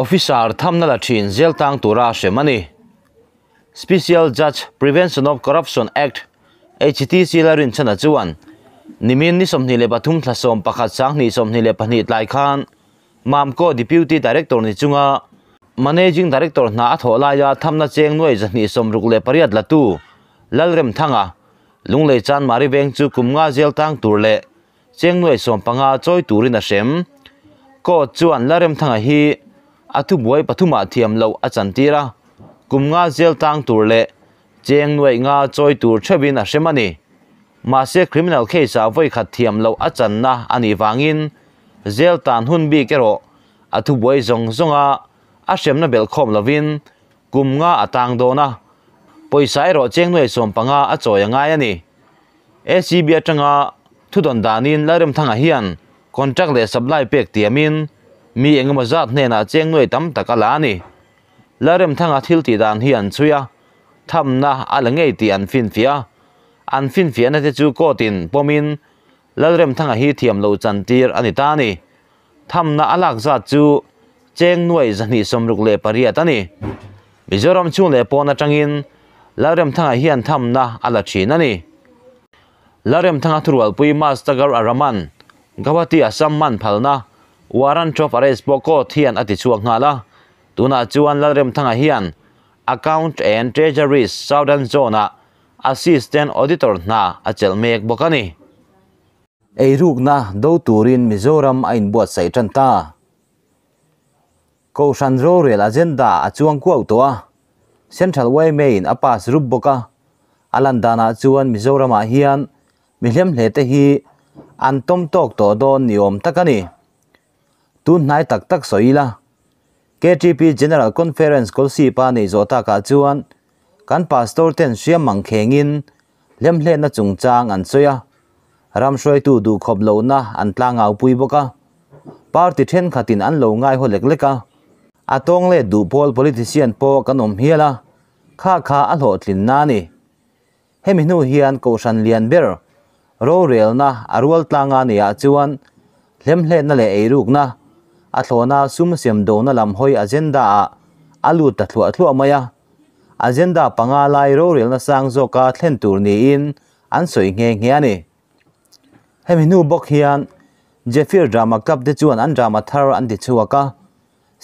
ออฟิศาร์ทำนาชีนเจลตังตัวราชมันี Special Judge Prevention of Corruption Act HTC ลารินชนะจวนนิมินนิสมนิเลปทุมทศสมประคัตสังนิสมนิเลปนิตไลคันมามโกดิพิวตี้ดีเรกเตอร์นิจุงะมาน a g i n g Director นาอัทโฮลายาทำนาเจงนวยจนิสมรุกเลปริยัดละตูลลเรมทังะลุงเลจันมาริเวงจูคุมงาเจลตังตัวเลเจงนวยสมปังาจอยตูรินาเชมก็จวนลลเรมทังะฮี atu buai pathuma thiam lo achan tira kum nga zel tang tur le cheng noi nga choi tur chebin a semani ma se criminal case a voi khat thiam lo achan na ani wangin zel tan hun bi kero atu buai zong zonga a semna bel khom lovin kum nga atang do na poisai ro cheng noi som panga a choi nga yani scb atanga thudon danin larem thanga hian contract le supply pek tiamin mi engemaw zat hnenah chengnawi tam tak a la a ni la rem thang a thil tih dan hi an chui a thamna a la ngei ti an finfia an finfiana te chu kawtin pawmin la rem thang a hi thiam lo chan tir a ni ta ni thamna a lak zat chu chengnuai zahnih sawmruk le pariat a ni mizoram chung le pawn atangin la rem thang a hian thamna a la thin a ni la rem thang a thurual pui mas tagar araman gawati asam man phalna waran top arrest boko thian ati chuak nga la tuna chuan lalrem thanga hian account and treasury southern zone assistant auditor na achel mek bokani eiruk na do turin mizoram ain buat sai tanta ko sanro rel agenda achuang ku autoa central way main apas rup boka alandana chuan mizoram a hian milhem hle te hi an tom tok to don niom takani tu nai tak tak soila KGP General Conference kol si pa nei zota ka chuan kan pastor ten siam mang khengin lem hle na chung chang an choya ram soi tu du khop lo na an tla ngau pui boka party then khatin an lo ngai ho lek leka atong le du pol politician po kanom hiala kha kha a lo tlin na ni hemi nu hian ko san lian ber ro rel na arwal tlanga ni a chuan lem hle na le eiruk na a thlawna sum siam dawna lam hoi agenda a alu ta thluah thluah mai a agenda panga lai ro relna sang zawka thlen tur niin an soi nge nge ani hemi nu bok hian jefir drama cup de chuan an drama thar an ti chuaka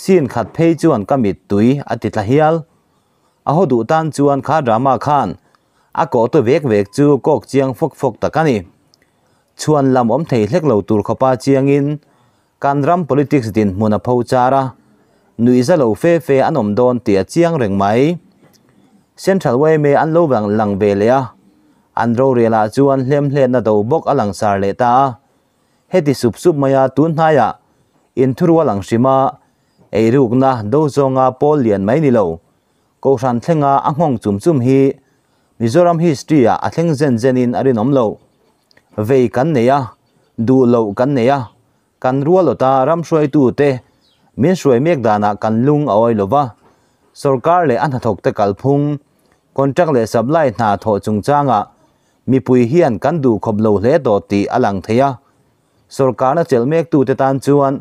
sin khat phei chuan kamit tui ati tla hial a hodu tan chuan kha drama khan a ko to vek vek chu kok chiang fok fok takani chuan lam om thei hlek lo tur khopa chiangin kanram politics din hmun a pho chara nuiza lo fe fe an om don tia chiang reng mai central way me an lo bang lang ve le a an ro re la chuan hlem hlet na do bok alang sar le ta heti sup sup maya tun haya in thurwa lang shima ei ruk na do zonga pol lian mai ni lo ko ran thlenga hong chum chum hi mizoram history a athleng zen zenin arin om lo vei kan neya du lo kan neya กันรัวลตารำช่วยตูเตมิช่วยเมกดานะกันลุงเอาไว้ลวะสุรการเลยอันทกตะกัลพุงคนจักเลยสับไล่นาทอจุงจ้างอ่ะมีปุยเฮียนกันดูขบโลเลตอตีอลังเทียสุรการนงเจลเมกตูเตตันจวน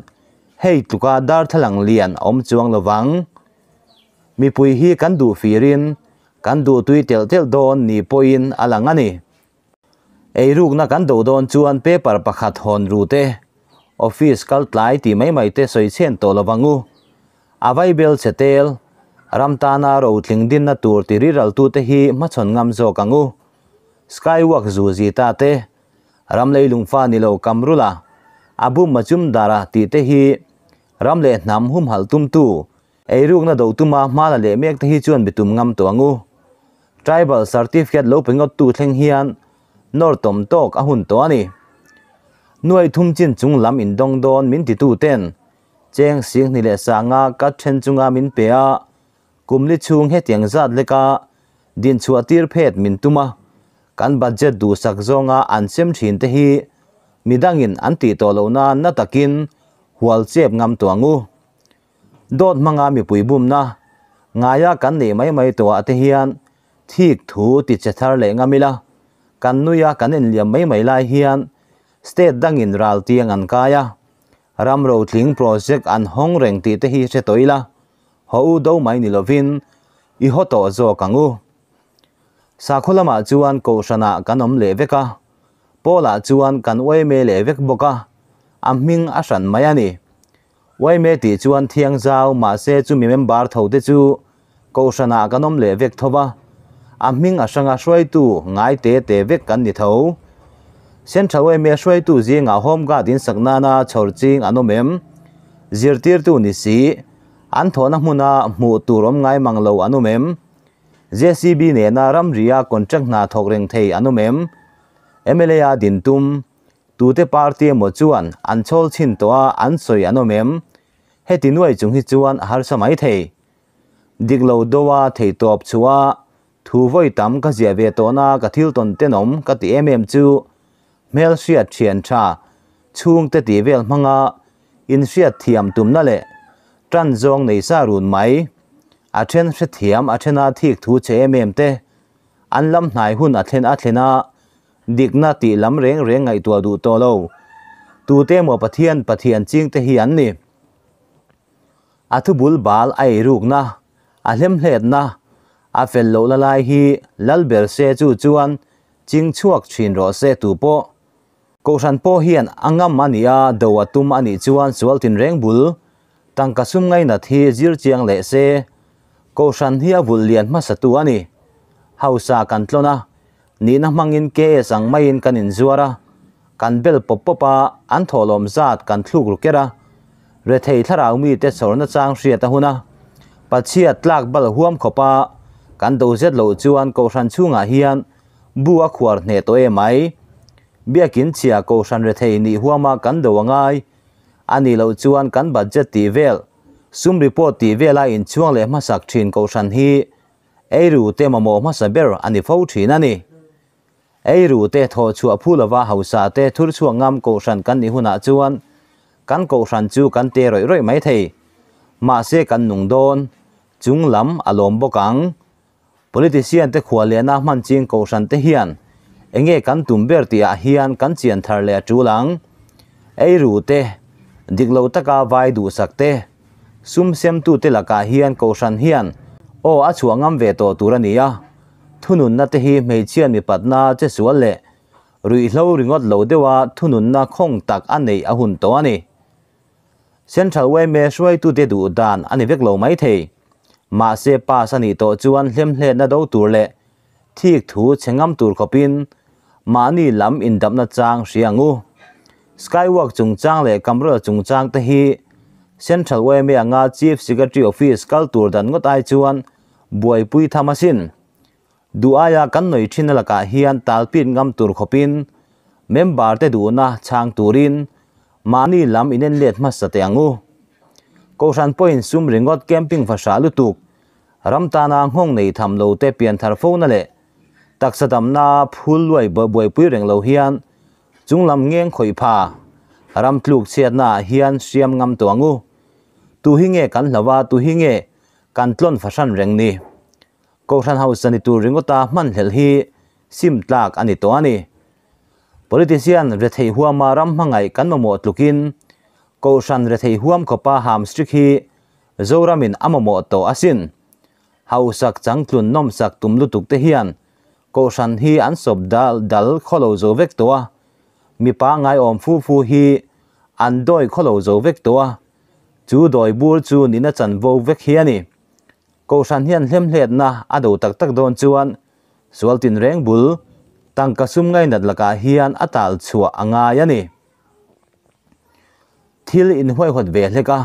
ให้ตุกาดาร์ทลังเลียนอมจวงละวังมีปุยเฮีกันดูฟีรินกันดูตุยเตลเตลโดนนี่ปอินอลังอันนี้ไอรูกนักกันดูโดนจวนเปเปอร์ประคัดฮอนรูเต office kal tlai ti mai mai te soi chen to lawangu avai bel chetel ramtana ro tling din na tur ti riral tu te hi ma chon ngam zo kangu skywalk zu ji ta te ramlei lungfa nilo lo kamrula abu machum dara ti te hi ramle nam hum hal tum tu eiruk na do tuma mala le mek te hi chuan bitum ngam to angu tribal certificate lo pingot tu thleng hian nortom tok a hun to ani nuôi thum chin chung lam in dong don min ti tu ten cheng sing ni le sa nga ka then chunga min pe a kum li chung he tiang zat le ka din chu atir phet min tuma kan budget du sak zonga an sem thin te hi midangin an ti to lo na na takin hual chep ngam tuangu dot manga mi pui bum na ngaya kan nei mai mai to ate hian thik thu ti che thar la, ngamila kan á kan en liam mấy mấy lai hiền state dang in ral tiang an kaya ramro tling project an hong reng ti te hi se toila ho u do mai ni lovin i hoto zo kangu sakholama ah chuan ko shana kanom leveka pola chuan kan oi me levek boka amhing asan mayani wai me ti chuan thiang zau ma se chu mi member thote chu ko shana kanom levek thowa amhing asanga shwai tu ngai te te vek kan ni tho central em mia shwai tu ji nga home garden sakna na chorching anomem zirtir tu ni si an thona hmuna mu turom ngai manglo anomem jcb ne na ram ria contract na thok reng thei anomem mla din tum tu te party mo chuan an chol chin to a an soi anomem heti nuai chung hi chuan har samai thei diglo dowa thei top chuwa thu voi tam ka zia ve to na ka thil ton te nom ka ti em em chu mel siat thian cha chung te ti vel manga in siat thiam tum na le tran zong nei sa run mai a then se thiam a thena thik thu che emem te an lam hnai hun a thlen a thlena na ti lam reng reng ngai tua du to lo tu te mo pathian pathian ching te hi an ni a thu bul bal ai ruk na a hlem hlet na a fel lo la lai hi lal ber se chu chuan ching chuak thin ro se tu po กูสันพ่อเฮียนอ่างมันียาดาวตุมอันนี้ชวนสวัสดินเร่งบุลตั้งกระสุนไงนัดเฮียจีร์เจียงเล่เซ่กูสันเฮียบุลเลียนมาสตัวนี่เฮาซากันตัวนะนี่นั่มังอินเกสังไม่อินกันอินจวระกันเบลปปปปะอันทอลมซาดกันทุกรุกเกระเรเทยทาราอุมีเตสโซนจางเสียตาหุวนะปัจเชยตลักบัลฮวมขปะกันดูเจ็ดโลจวนกูสันชุ่งอ่ะเฮียนบัวขวดเนตัวเอไม biakin chia ko san re thei ni huama kan do angai ani lo chuan kan budget ti vel sum report ti lại in chuang le ma sak thin ko san hi eiru te mamo ma sa ber ani fo thin ani eiru te tho chu a phulawa hausa te thur chu ngam ko san kan ni huna chuan kan ko san chu kan te rồi rồi mấy thầy mà sẽ kan nung don chung lam alom à bokang politician te khwalena man ching ko san te hian enge kan tumber ti a hian kan chian thar le chu lang ei ru te diklo taka vai du sakte sum sem tu te laka hian ko san hian o a chuangam ve to turania thunun na te hi mei chian mi patna che sual le rui hlo ringot lo dewa thunun na khong tak anei a hun to ani central way me shwai tu te du dan ani vek lo mai thei ma se pa sani to chuan hlem hle na do tur le thik thu chengam tur khopin mani lam in damna chang riangu skywalk chung chang le kamra chung chang te hi central way me anga chief secretary office kal tur dan ngot ai chuan buai pui thamasin du aya kan noi thin laka hian talpin ngam tur khopin member te du na chang turin mani lam inen let ma sa te angu ko ran point sum ringot camping fa sa lu tuk ramtana nghong nei tham lo te pian thar phone le tak sa dam na phul luai ba boi pui reng lo hian chung lam ngeng khoi pha ram tluk chiat na hian siam ngam to angu tu hi nge kan lawa tu hi nge kan tlon fasan reng ni ko than house ani tu ringota man hel hi sim tlak ani to ani politician re thei huwa ma ram mangai kan mo tlukin ko san re thei huam ko pa ham strik hi zoramin amamo to asin hausak changtlun nomsak tumlutuk te hian ko san hi an sop dal dal kholo lâu vek to a mi pa ngai om phu phu hi an doi kholo lâu vek to a chú doi bur chú nina chan vô vek hi ani ko san hian hlem hlet na a do tak tak don chuan tin reng bul tang ka sum ngai nat laka hian atal chua anga yani thil in hoi hot ve leka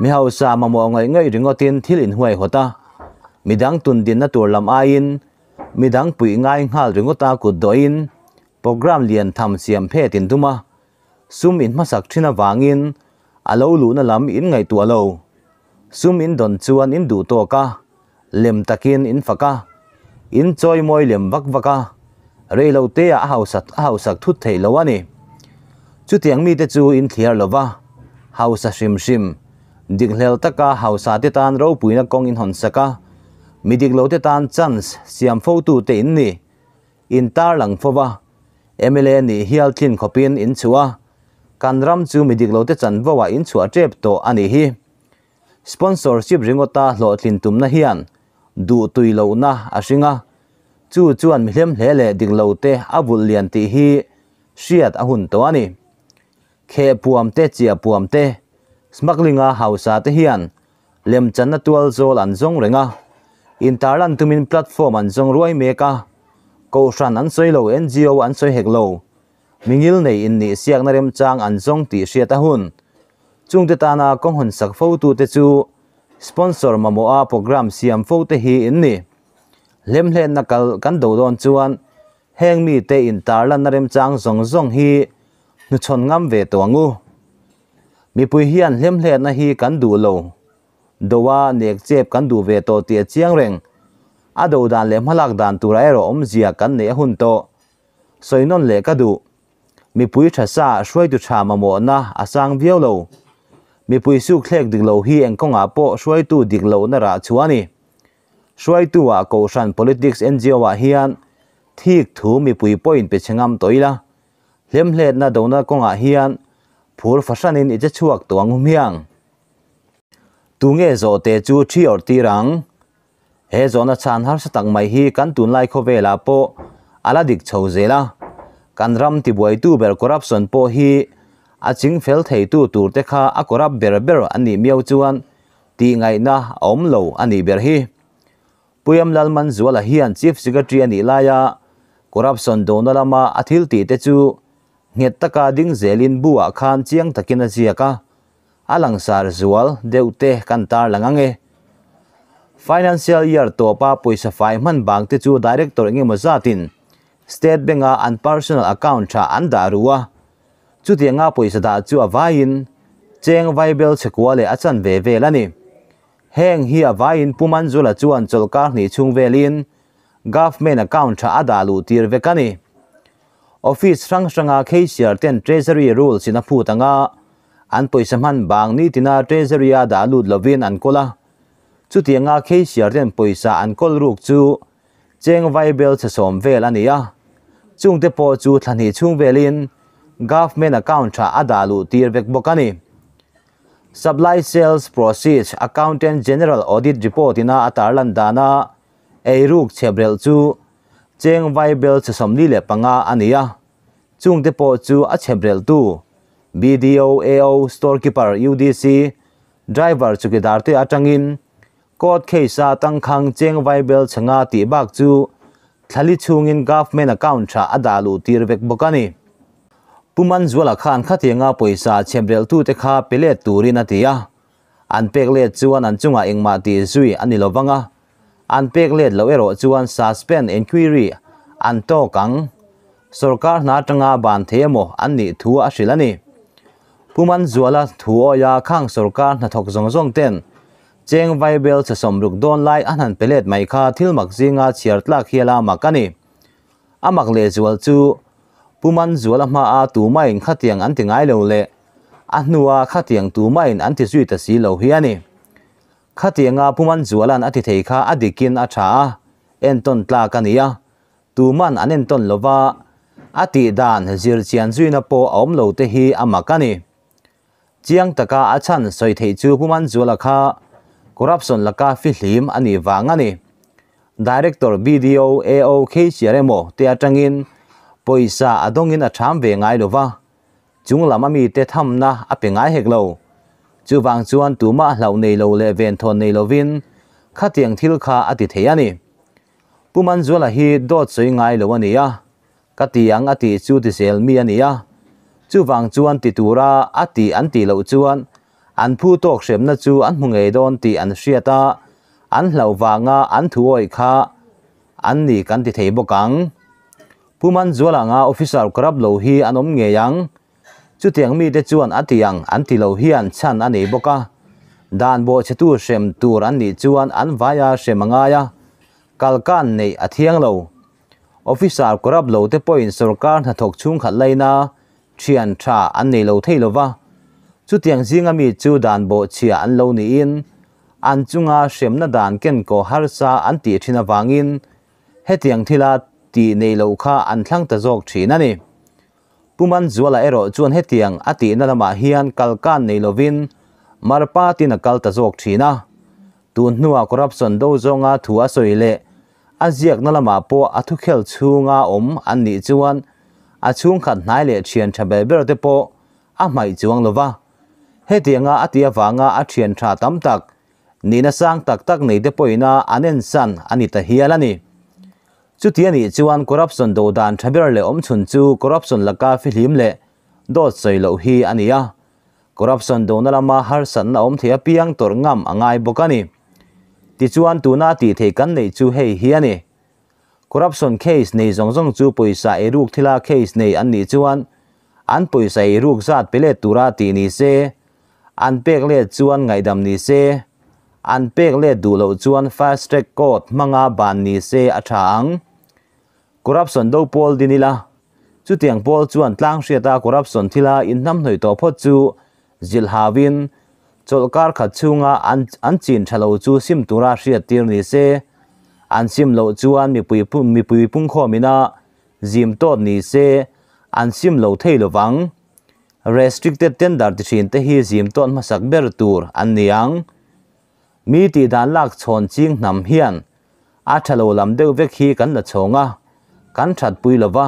mi hausa mamo ngai ngai ringotin thil in hoi hota midang tun din na tur làm ai in mi dang pui ngai ngal ringo ta ku doin program lian tham siam phe tin tuma sum in masak thina wangin alo lu na lam in ngai tu alo sum in don chuan in du to ka lem takin in faka in choi moi lem vak vaka rei lo te a hau sat a hau sak thu thei lo ani chu tiang mi te chu in thliar lova hausa shim shim ding hlel taka hausa te tan ro puina kong in hon saka มีดิกลัวที่ตันชันส์สยามโฟตูเตินนี่อินตาลังฟัวเอเมเลนี่ฮิอลคินขอบินอินชัวการรัมจูมีดิกลัวที่ชันฟัวอินชัวเจ็บโตอันนี้ฮีสปอนเซอร์ชิพริงก์ตาหลอดลินตุมนะฮิอันดูตุยลูน่าอาชิงะจู่จวนมิเลมเล่เล่ดิกลอวเตอบุลเลียนตีฮีเชียดอหุนตัวนี้เคปวมเตจีปวมเตสมักลิงเฮาวซาเตฮิอันเลมจันนตัวลโซลันจงเริงะ intar lan tumin platform an zong ruai meka ko ran an soi lo ngo an soi hek lo mingil nei in ni siak na rem chang an zong ti sia ta hun chungte ta na kong hun sak fo tu te chu sponsor mamo a program siam fo te hi in ni lem hlen na kal kan do don chuan heng mi te in tar lan na rem chang zong zong hi nu chon ngam ve to ngu mi pui hian lem hlen na hi kan du lo dowa nek chep kan du ve to te chiang reng a do dan le mhalak dan tura ero om zia kan ne hun to soi non le ka du mi pui tha sa shuai tu tha ma mo na asang viau lo mi pui su khlek dik lo hi eng konga po shuai tu dik lo na ra chuani shuai tu wa ko shan politics ngo wa hian thik thu mi pui point pe chengam toila hlem hlet na do na konga hian phur fasanin icha chuak tuang ang hiang tu nge zo te chu thi or ti rang he zona chan har sa tak mai hi kan tun lai kho vela po ala dik chho zela kan ram ti buai tu ber corruption po hi a ching fel thei tu tur te kha a korap ber ber ani miau chuan ti ngai na om lo ani ber hi puyam lalman zuala hian chief secretary ani laya corruption do donalama athil ti te chu nget taka ding zelin buwa khan chiang takina chiaka alangsar zual deute kantar langange financial year topa poisa fai man bank te chu director nge mazatin state bank a an personal account tha an darua chu tianga poisa da chu avain cheng viable chekwale achan ve ve lani heng hi avain puman zula chuan cholkar ni chung velin government account tha adalu tir vekani office rang ranga kcr ten treasury rules in apu tanga an toy samhan bang ni tina treasury da lut lovin an kola chu ti nga khe siar den poisa an kol ruk chu cheng viable se som vel ania chung te po chu thani chung velin government account tha adalu tir vek bokani supply sales process accountant general audit report ina atarlan dana eiruk chebrel chu cheng viable se som ni le panga ania chung te po chu a chebrel tu BDO AO storekeeper UDC driver chukidar te atangin court case atangkhang cheng viable changa ti bak chu thali chungin government account tha adalu tirvek bokani puman zwala khan khatinga poisa chemrel tu te kha pele turin atia an peklet chuan an chunga engma ti zui anilowanga an peklet lo ero chuan suspend inquiry an to kang sarkar na tanga ban themo an ni thu a shilani puman zuala thu oya khang sarkar na thok zong zong ten cheng vai bel sa somruk don lai anan pelet mai kha thil mak zinga chiar tla khiala makani amak le zual chu puman zuala ma a tu mai in khatiang an tingai lo le anua khatiang tu mai in an ti zui ta si lo hiani khatianga puman zualan ati thei kha adikin a tha en ton tla kania tu man anen ton lova ati dan zir chian zui na po om lo te hi amakani chiang taka achan soi thei chu human chu lakha corruption laka fi hlim ani wanga ni director BDO AO K CRMO te atangin poisa adongin atham ve ngai lova chung lama mi te tham na ape ngai hek lo chu wang chuan tuma lau nei lo le ven thon nei lovin khatiang thil kha ati theya ni puman zuala hi dot soi ngai lo ania katiang ati chu ti sel mi ania chú chu wang chuan ti tura a ti an ti lo chuan an phu tốt tok hremna chu an hmung ei don ti an hriata an hlo wanga an thuoi kha an ni kan Phu thei chú puman zualanga official grab lâu hi an om ngeyang chu tiang mi te chuan atiang an ti lo hian chan ani boka dan bo chetu shem tur an ni chuan an vaya shemanga ya kalkan nei athiang lo officer korab lo te point sarkar na thok chung lây na chi an tha an nei lo thei lova chu tiang jinga mi chu dan bộ chia an lo ni in an chunga shem na dan ken ko har sa an ti thina wangin he tiang thila ti anh lo kha an thlang ta jok thina ni puman zuala ero chuan he tiang ati na lama hian kalkan nei lovin marpa tina kal ta jok thina tun nuwa corruption do zonga thua soile aziak na lama po athu khel chunga om an ni chuan a chung khat nai le thian tha bel ber te po a mai chuang lova he tianga atia wanga a thian tha tam tak nina sang tak tak nei te poina anen san ani ta hialani chu tiani chuan corruption do dan thaber le om chun chu corruption laka philim le do chailo hi ania corruption do na lama har san na om thea piang tor ngam angai bokani ti chuan tuna ti thei kan nei chu hei hi ani corruption case ในสองสองจูปอยสาเอรูกทิลา case ในอันนี้จวนอันปอยสาเอรูกซาดเปเลตุราตีนี้เซอันเปกเลจวนไงดำนี้เซอันเปกเลดูเลจวน fast track court มังอาบานนี้เซอาชาง corruption ดูปอลดินิละจุดเตียงปอลจวนตั้งเสียตา corruption ทิลาอินน้ำหน่วยต่อพอจูจิลฮาวินจลการขัดชูงาอันอันจีนชะเลจูซิมตุราเสียตีนี้เซอันซิมโลจวนมีปุยปุ่มมีปุยปุ่งข้อมีนาจิมต้นนี้เสีซอันซิมโลเทลวัง restricted t e n ด e r ที่ชินเตฮีจิมต้นมาสักเบอร์ตัวอันนี้ยังมีตีด้าลักชนจิงนำเฮียนอาจโลลำเดือเวกีกันละชงอ่ะกันชัดปุยละวะ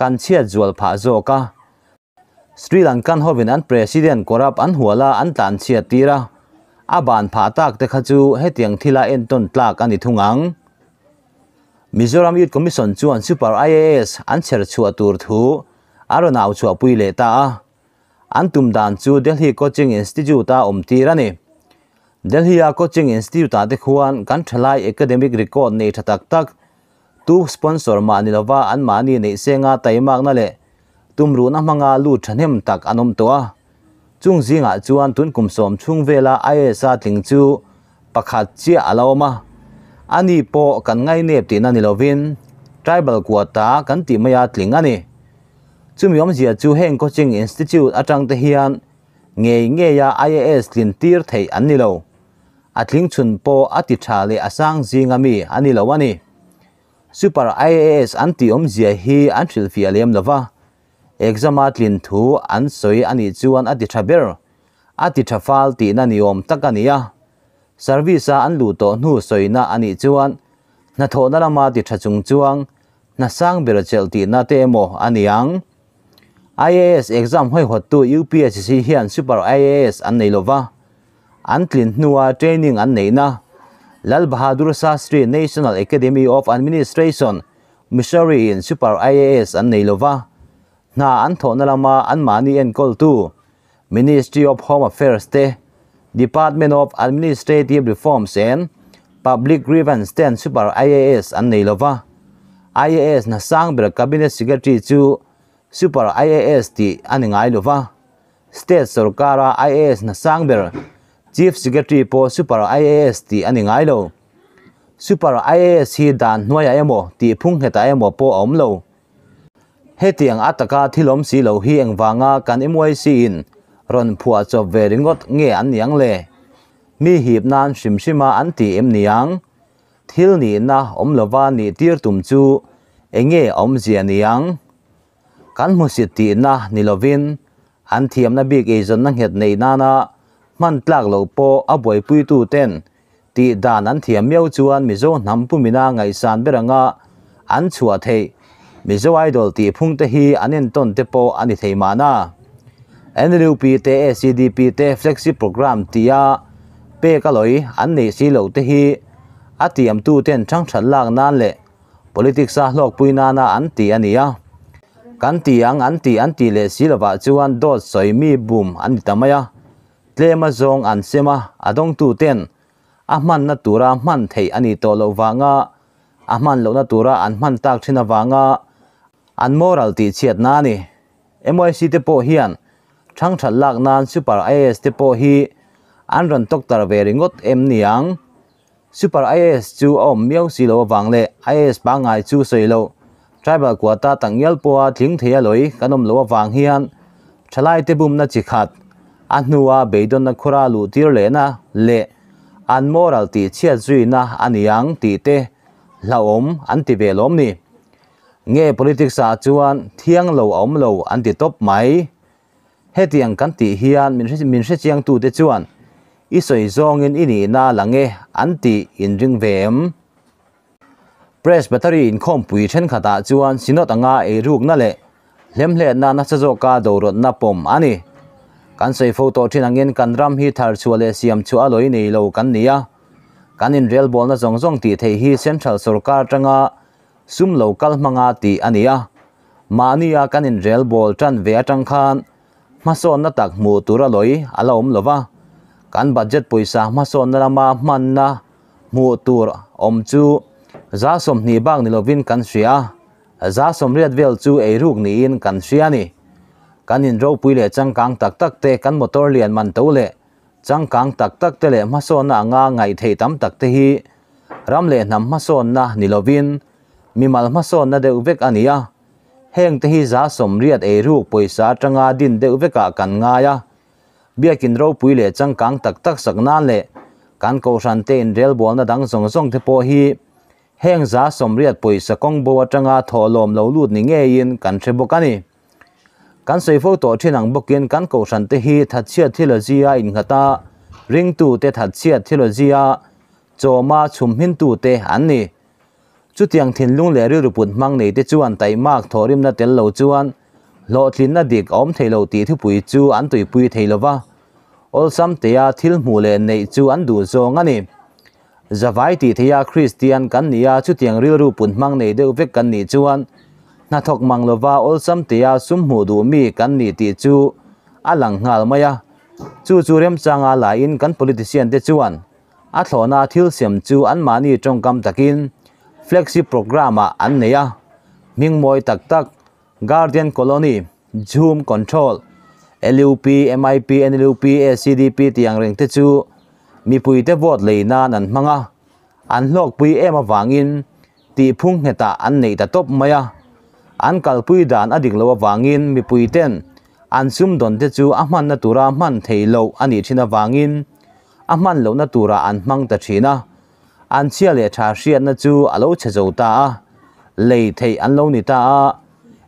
กันเชียร์จวลผาโจกะสรีลังกันฮอวินอันประธานกรับอันหัวละอันตันเชียร์ตีระอาบานผาตากเตขจูให้เตียงทีละเอ็นต้นตลากันนีทุงัง Mizoram Youth Commission chu an Super IAS an cher chu atur thu aro naw chu apui le ta an tum dan chu Delhi Coaching Institute ta omti rani Delhi Coaching Institute ta te khuan kan thlai academic record nei thatak tak tu sponsor ma ni lova an ma ni nei senga taimak na le tumru na manga lu thanem tak anom to a chung zinga chuan tun kum som chung vela IAS a tling chu pakhat chi alawma ani po kan ngai nep ti na ni lovin tribal quota kan ti maya tling ani chumi om zia chu heng coaching institute atang te hian nge nge ya IAS lin tir thei an ni lo atling chun po ati tha le asang zinga mi ani lo ani super IAS anti om zia hi an thil fi alem lova exam atlin thu an soi ani chuan ati tha ber ati tha fal ti na ni om takania service an lu to nu soina ani chuan na thona lama ti thachung chuang na sang berachel ti na te emo aniang IAS exam hoi hot tu UPSC hian super IAS an nei lova an tlin nuwa training an nei na Lal Bahadur Sastri National Academy of Administration Missouri in super IAS an nei lova na an thona lama an mani en kol tu Ministry of Home Affairs te Department of Administrative Reforms and Public Grievance Stand Super IAS an nei lova IAS na sang ber cabinet secretary chu Super IAS ti an lova state sarkara IAS na sang ber chief secretary po Super IAS ti an ngai lo Super IAS hi dan noya emo ti phung heta emo po om lo hetiang ataka thilom si lo hi engwanga kan emoi si in รอนผัวจบเวริงกดเงอันยังเลมีหีบนานชิมชิมาอันตีเอ็มนี่ยังทิลนี่นะอมลวานี่ตีรตุมจูเองเงอมเจียนี่ยังกันมุสิตีนะนิลวินอันเทียมนะบ๊กเอจนนั่งเห็ดในนานะมันตลกโลโปอบวยปุยตูเต้นตีดานันเทียมเมียวจวนมิโซนำปุ่มินาไงสันเบรงะอันชัวเทมิโซไอดอลตีพุ่งเตฮีอันนนนต้นเตโปอันนิเทมานา NLP te ACDP te flexi program tia pe ka loi an nei si lo te hi atiam tu ten chang than lak nan le politics a hlok puina na an ti ania kan ti ang an ti an ti le silawa chuan do soi mi bum an tamaya tlema zong an sema adong tu ten a man na tura man thei ani to lo wanga a man lo na tura an man tak thina wanga an moral ti chet na ni myc te po hian thang that lak nan super IAS tiếp po hi an ran doctor ve ringot em niang super IAS chu om miau si lo wang le IAS ba ngai chu sei lo tribal quota tangyal po a thing thea loi kanom lo wang hian thalai te bum na chi khat an nuwa beidon na khura lu tir le na le an moral ti chia zui na aniang ti te laom an ti ve lom ni nge politics chú an thiang lo om lo an ti top máy hết hetiang kan ti hian min mình sẽ chiang tu te chuan ít soi zong in ini na lange an ti in ring vem press battery in khom pui then khata chuan sinot anga e ruk na le hlem hle na na chazo ka dorot na pom ani kan sei photo thin angin kan ram hi thar chuale siam chu aloi nei lo kan nia kan in rail bol na zong zong ti thei hi central sarkar tanga sum local manga ti ania mania kan in rail bol tan ve atang khan maso na tak mu tura loi ala om lova kan budget poisa maso na lama man na mu tur om chu za som ni bang ni lovin kan sia za som riat vel chu ei ruk ni in kan sia ni kan in ro pui le kang tak tak te kan motor lian man to le changkang tak tak te le maso na anga ngai thei tam tak te hi ram le nam maso na ni lovin mi mal maso na de uvek ania เฮงที่ฮสมรียดเอรูปยสาจังอาดินเดอเวกากันง่ายเบียกินรูปุยเลจังกังตักตักสักนานเลกันกสันเตนเรลบบวนัดังสงสงที่พอฮีเหงจาสมรียดปุยสกงบัวจังอาทอลมเลลูดนิเงยินกันเชบกันีกันเสฟตัวที่นังบุกินกันกสันเตฮีทัดเชียที่ละจีอาอินกตาริงตูเตทัดเชียที่ละจียโจมาชุมหินตูเตอันนี chu tiang thin lung le ri ruput mang nei te chuan tai mak thorim na tel lo chuan lo thlin na dik om theilo ti thu pui chu an tui pui theilowa ol sam te a thil mu le nei chu an du zong ani zawai dạ ti theya christian kan nia chu tiang ril ru pun mang để deuh vek kan chú ăn, na thọc mang lova ol sam te a sum mu du mi kan ni ti chu alang ngal maya chú chu rem changa la in kan politician để chú ăn, te chuan a thlona thil sem chu an mani tongkam takin flexi programa à, an neya à. mingmoi tak tak guardian colony zoom control LUP MIP NLUP ACDP tiang reng te chu mi pui te vot leina nan manga à. an lok pui em awangin ti phung heta an nei ta top maya an kal pui dan ading lo awangin mi pui ten an sum don te chu a man na tura man thei lo ani thina wangin a lo na tura an mang ta thina อันเชียเลี้ยชาเชียนนจูอโลเชจูตาเลยเทอันลลนิตา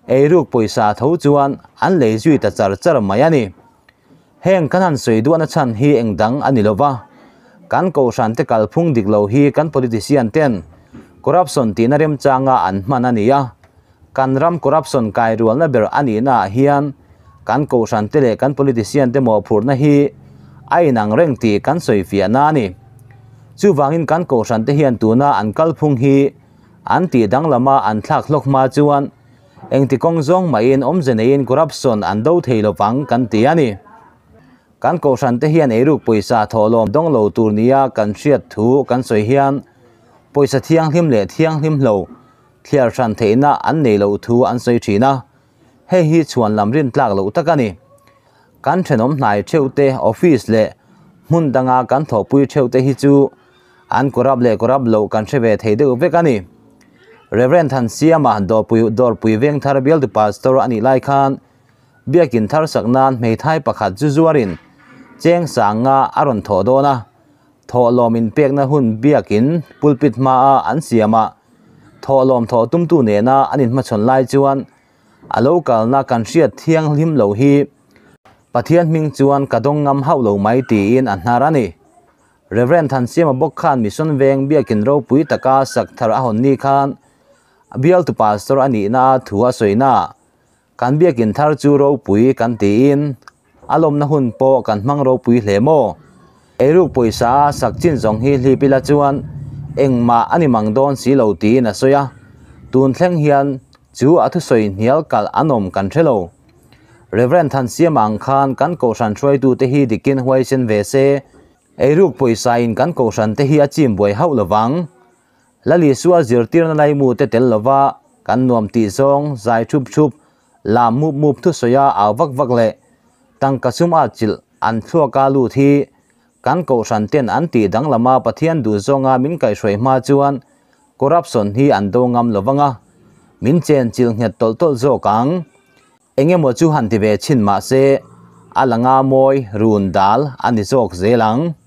เอรุกปุยสาทูจวนอันเลยจุยตจารจารมายานีเห่งกันหันสวยดวนชันฮีเองดังอันนี้เลวากันกูสันติกาลพุงดิกลาวฮีกันพลิติเซียนเตนคอรัปชันตีนเริมจางอันมานานียกันรัมคอรัปชันกายรัวนเบอร์อันนี้นาฮียนกันกูสันติเลกันพลิติเซียนเตมอพูรนันฮีไอหนังเร่งตีกันสวยฟียนานี่ chu wangin kan ko ran te hian tuna an kal phung hi an ti dang lama an thlak lok ma chuan eng ti kong zong mai in om zen in corruption an do theilo wang kan ti ani kan ko ran te hian eruk poisa tholom dong lo tur nia kan hriat thu kan soi hian poisa thiang hlim le thiang hlim lo thliar ran na an nei lo thu an soi na hei hi chuan lam rin tlak lo takani kan thenom hnai theute office le hmun danga kan thopui theute hi chu อันกรับเลยกรับโลกันเชเวทเห้ดูเวกันีเรเวนทันเซียมาดอปุยดอปุยเวงทาร์เบลต์ปาสตอร์อันนี้ไลค์คันเบียกินทาร์สักนานไม่ไทยประคัดจูจวารินเจงสังงาอารุณทอดนะทอลอมินเปียกนะหุ่นเบียกินปุลปิดมาอันเซียมาทอลอมทอตุ้มตูเนนะอันนี้มาชนไล่จวนอโลกาลนักการเชียดเทียงลิมโลฮีประเทนมิงจวนกระดงงำเฮาโลไม่ตีอินอันนารานีรเวนทันเซียมบกขันมิสนเวงเบียกินรูปุยตะกาสักทาราอนนี่ขันเบียลตุปัสตรอนนีนาถัวสวยนาการเบียกินทารจูรูปุยกันตีนอารมณ์นหุ่นโปกันมังรูปุยเหลโมเอรูปุยสาสักจินสงฮีลีปิลาจวนเอ็งมาอันนี้มังโดนสีเหลาตีนะสวยตูนเซงเฮียนจูอัตุสวยเหนียวกับอันนอมกันเชลเรเวนทันเซียมังคันกันโกชันช่วยดูเตฮีดิกินหวยเชนเวเซ ei ruk poisa in kan ko san te hi achim boi hau lawang lali suwa zir tir na lai mu te tel lawa kan nuam ti zong zai chup chup la mu mu thu soya a vak vak le tang kasum a chil an thua ka lu thi kan ko san ten an ti dang lama pathian du zonga min kai soi ma chuan corruption hi an do ngam lawanga min chen chil hnet tol tol zo kang enge mo chu han ti ve chin ma se alanga moi run dal ani zok zelang